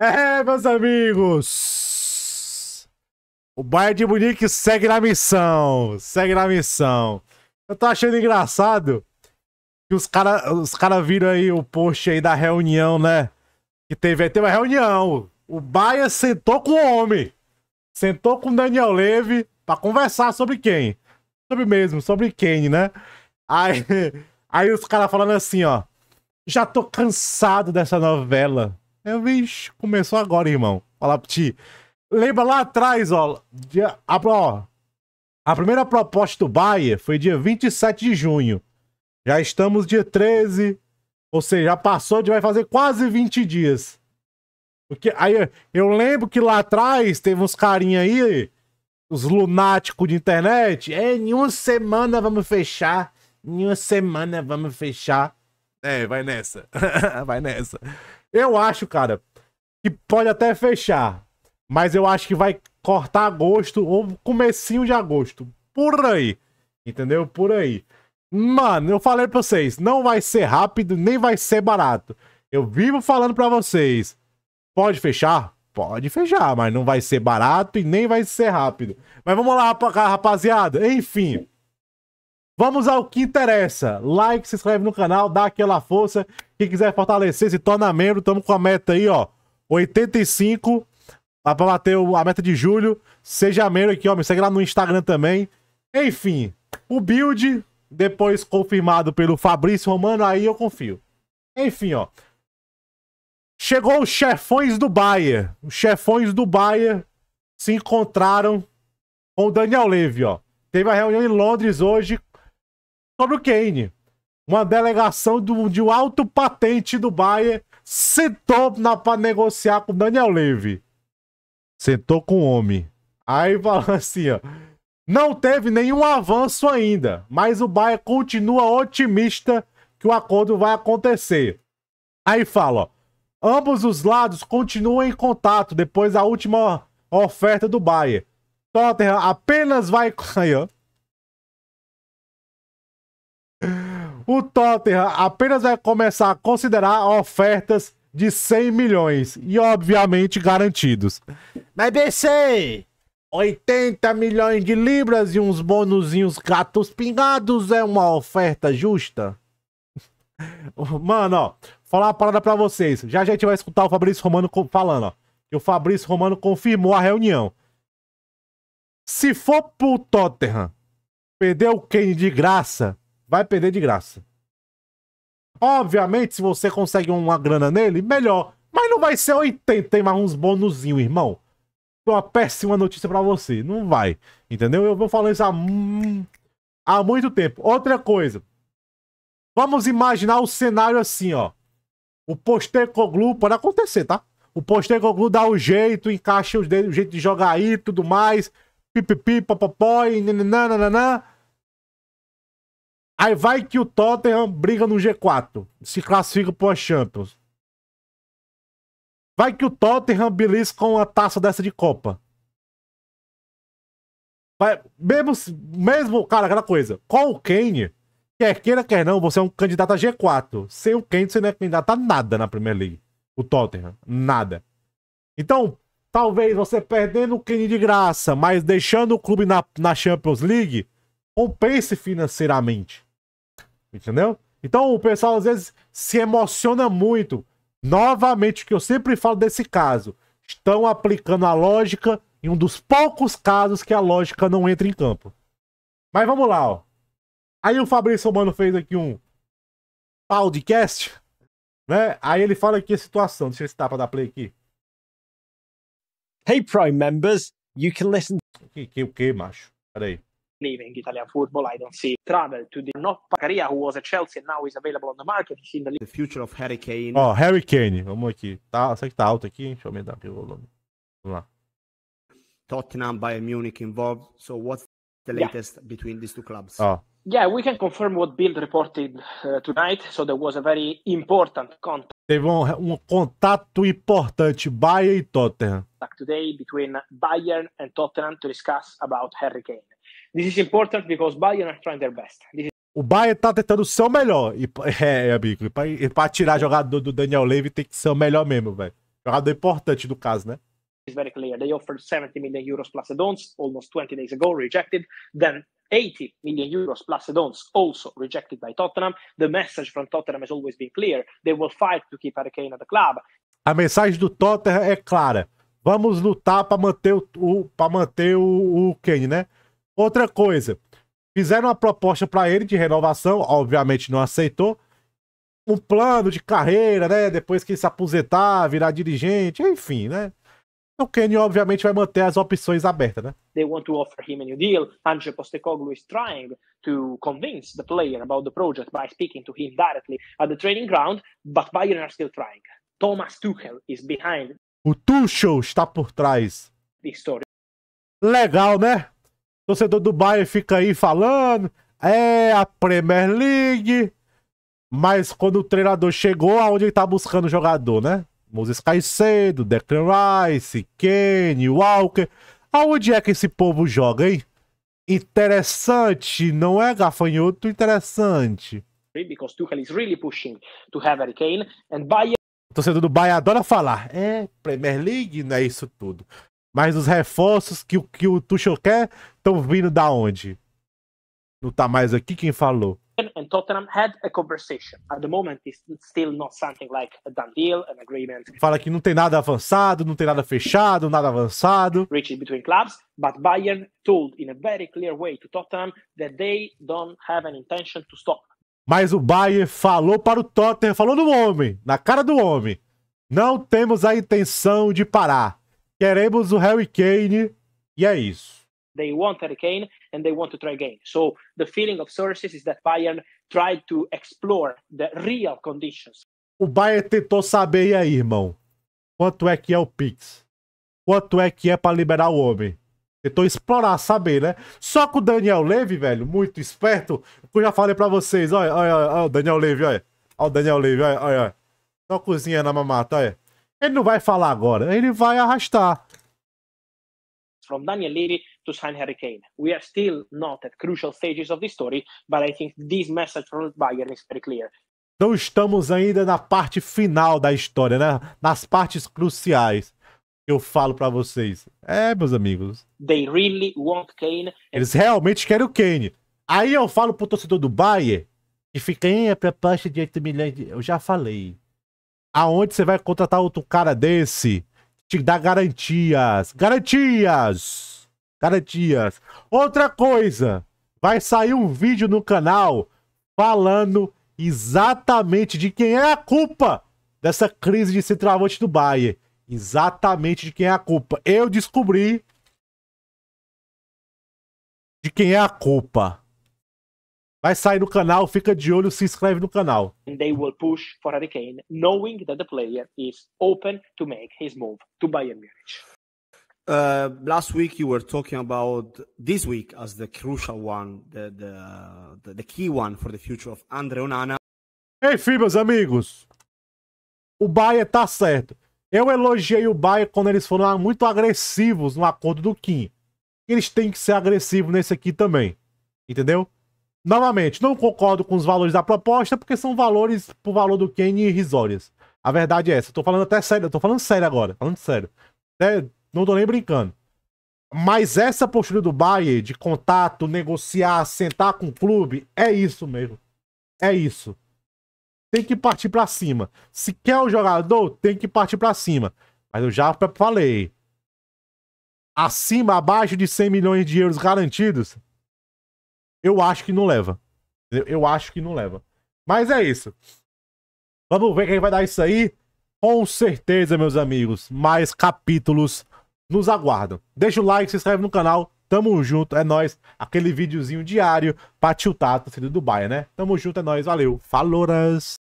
É, meus amigos! O Bayern de Munique segue na missão. Segue na missão. Eu tô achando engraçado que os caras os cara viram aí o post aí da reunião, né? Que teve, teve uma reunião. O Bayern sentou com o homem. Sentou com o Daniel Levy pra conversar sobre quem? Sobre mesmo, sobre quem, né? Aí, aí os caras falando assim, ó. Já tô cansado dessa novela eu começou agora, irmão. Falar pra ti. Lembra lá atrás, ó. Dia, a, ó, a primeira proposta do Bayer foi dia 27 de junho. Já estamos dia 13. Ou seja, já passou de vai fazer quase 20 dias. Porque aí eu lembro que lá atrás teve uns carinha aí, os lunáticos de internet. É, em uma semana vamos fechar. Em uma semana vamos fechar. É, vai nessa. vai nessa. Eu acho, cara, que pode até fechar. Mas eu acho que vai cortar agosto ou comecinho de agosto. Por aí. Entendeu? Por aí. Mano, eu falei pra vocês, não vai ser rápido, nem vai ser barato. Eu vivo falando pra vocês. Pode fechar? Pode fechar, mas não vai ser barato e nem vai ser rápido. Mas vamos lá, rapaziada. Enfim. Vamos ao que interessa. Like, se inscreve no canal, dá aquela força. Quem quiser fortalecer, se torna membro. Estamos com a meta aí, ó. 85 para bater a meta de julho. Seja membro aqui, ó. Me segue lá no Instagram também. Enfim, o build, depois confirmado pelo Fabrício Romano, aí eu confio. Enfim, ó. Chegou os chefões do Bayer. Os chefões do Bayer se encontraram com o Daniel Levy, ó. Teve a reunião em Londres hoje sobre o Kane. Uma delegação do, de um alto patente do Bayern sentou na, pra negociar com Daniel Levy. Sentou com o homem. Aí falou assim, ó. Não teve nenhum avanço ainda, mas o Bayern continua otimista que o acordo vai acontecer. Aí fala, ó, ambos os lados continuam em contato depois da última oferta do Bayern. Tottenham apenas vai... Aí, ó. o Tottenham apenas vai começar a considerar ofertas de 100 milhões e, obviamente, garantidos. Mas BC, 80 milhões de libras e uns bônusinhos gatos pingados é uma oferta justa? Mano, ó, falar uma parada pra vocês. Já, a gente vai escutar o Fabrício Romano falando, ó. E o Fabrício Romano confirmou a reunião. Se for pro Tottenham perder o Kane de graça, vai perder de graça. Obviamente, se você consegue uma grana nele, melhor. Mas não vai ser 80, tem mais uns bonuzinhos, irmão. Uma péssima notícia para você. Não vai. Entendeu? Eu vou falando isso há, há muito tempo. Outra coisa. Vamos imaginar o cenário assim, ó. O Postecoglu pode acontecer, tá? O Postecoglu dá o jeito, encaixa o jeito de jogar aí, tudo mais. Pipipi, popopó, e nananana Aí vai que o Tottenham briga no G4, se classifica para Champions. Vai que o Tottenham belisca uma taça dessa de Copa. Vai, mesmo, mesmo, cara, aquela coisa. Com o Kane, quer queira, quer não, você é um candidato a G4. Sem o Kane, você não é candidato a nada na Premier League. O Tottenham, nada. Então, talvez você perdendo o Kane de graça, mas deixando o clube na, na Champions League, compense financeiramente. Entendeu? Então o pessoal às vezes se emociona muito. Novamente, que eu sempre falo desse caso. Estão aplicando a lógica em um dos poucos casos que a lógica não entra em campo. Mas vamos lá, ó. Aí o Fabrício Mano fez aqui um podcast, né? Aí ele fala aqui a situação. Deixa eu citar para dar play aqui. Hey Prime members, you can listen. Que que o que, macho? Peraí. leaving Italian football. I don't see travel to the not Caria, who was at Chelsea and now is available on the market. He's in the, the future of Harry Kane. oh, Harry Kane, vamos aqui. Tá, será que tá alto aqui? Deixa eu aumentar aqui o volume. Vamos lá. Tottenham, Bayern Munich involved. So what's the latest yeah. between these two clubs? Oh. Yeah, we can confirm what Bill reported uh, tonight. So there was a very important contact. Teve um, um contato importante Bayern e Tottenham. Today between Bayern and Tottenham to discuss about Harry Kane. This is important because Bayern are trying their best. This o Bayern tá tentando ser o melhor. E, é, é, amigo. E pra, e pra tirar jogador do Daniel Levy tem que ser o melhor mesmo, velho. Jogador importante do caso, né? It's very clear. They offered 70 million euros plus add-ons almost 20 days ago, rejected. Then 80 million euros plus add-ons also rejected by Tottenham. The message from Tottenham has always been clear. They will fight to keep Harry Kane at the club. A mensagem do Tottenham é clara. Vamos lutar para manter o, o para manter o, o Kane, né? Outra coisa, fizeram uma proposta para ele de renovação, obviamente não aceitou. Um plano de carreira, né? Depois que se aposentar, virar dirigente, enfim, né? O Kenny obviamente vai manter as opções abertas, né? They want to offer him a new deal. Ange Postecoglou is trying to convince the player about the project by speaking to him directly at the training ground, but Bayern are still trying. Thomas Tuchel is behind. O Tuchel está por trás. Legal, né? Torcedor do Bayern fica aí falando, é a Premier League. Mas quando o treinador chegou, aonde ele tá buscando o jogador, né? Moses Caicedo, Declan Rice, Kane, Walker. Aonde é que esse povo joga, hein? Interessante, não é gafanhoto interessante. Because Tuchel is really pushing to have Harry Kane and Bayern. O torcedor do Bayern adora falar. É, Premier League, não é isso tudo. Mas os reforços que, que o Tuchel quer estão vindo da onde? Não tá mais aqui quem falou. Tottenham had a conversation. At the moment, it's still not something like a done deal, an agreement. Fala que não tem nada avançado, não tem nada fechado, nada avançado. between clubs, but Bayern told in a very clear way to Tottenham that they don't have an intention to stop. Mas o Bayern falou para o Tottenham, falou no homem, na cara do homem. Não temos a intenção de parar. Queremos o Harry Kane e é isso. They want Harry Kane and they want to try again. So the feeling of sources is that Bayern tried to explore the real conditions. O Bayern tentou saber e aí, irmão. Quanto é que é o Pix? Quanto é que é para liberar o homem? Tentou explorar, saber, né? Só que o Daniel Levy, velho, muito esperto, eu já falei para vocês, olha, olha, olha, olha o Daniel Levy, olha. Olha o Daniel Levy, olha, olha, olha. Só cozinha na mamata, olha. Ele não vai falar agora, ele vai arrastar. From Daniel Levy to San Hurricane. We are still not at crucial stages of the story, but I think this message from Bayern is pretty clear. Não estamos ainda na parte final da história, né? Nas partes cruciais. Eu falo para vocês. É, meus amigos. They really want Kane. Eles realmente querem o Kane. Aí eu falo pro torcedor do Bayern que fica em a proposta de 8 milhões de... Eu já falei aonde você vai contratar outro cara desse? Te dá garantias. Garantias! Garantias. Outra coisa, vai sair um vídeo no canal falando exatamente de quem é a culpa dessa crise de centroavante do Bayern. Exatamente de quem é a culpa. Eu descobri de quem é a culpa. Vai sair no canal, fica de olho, se inscreve no canal. And they will push for Harry Kane, knowing that the player is open to make his move to Bayern Munich. Uh, last week you were talking about this week as the crucial one, the, the, the, the key one for the future of Andre Onana. Enfim, meus amigos, o Bayern tá certo. Eu elogiei o Bayern quando eles foram muito agressivos no acordo do Kim. Eles têm que ser agressivos nesse aqui também. Entendeu? Novamente, não concordo com os valores da proposta, porque são valores por valor do Kane irrisórias. A verdade é essa. Eu tô falando até sério, eu tô falando sério agora, falando sério. É, não tô nem brincando. Mas essa postura do Bayer de contato, negociar, sentar com o clube, é isso mesmo. É isso. Tem que partir para cima. Se quer o jogador, tem que partir para cima. Mas eu já falei. Acima, abaixo de 100 milhões de euros garantidos, eu acho que não leva. Eu acho que não leva. Mas é isso. Vamos ver quem vai dar isso aí. Com certeza, meus amigos, mais capítulos nos aguardam. Deixa o like, se inscreve no canal. Tamo junto, é nós. Aquele videozinho diário pra tiltar a torcida do Bahia, né? Tamo junto, é nós. Valeu. Faloras.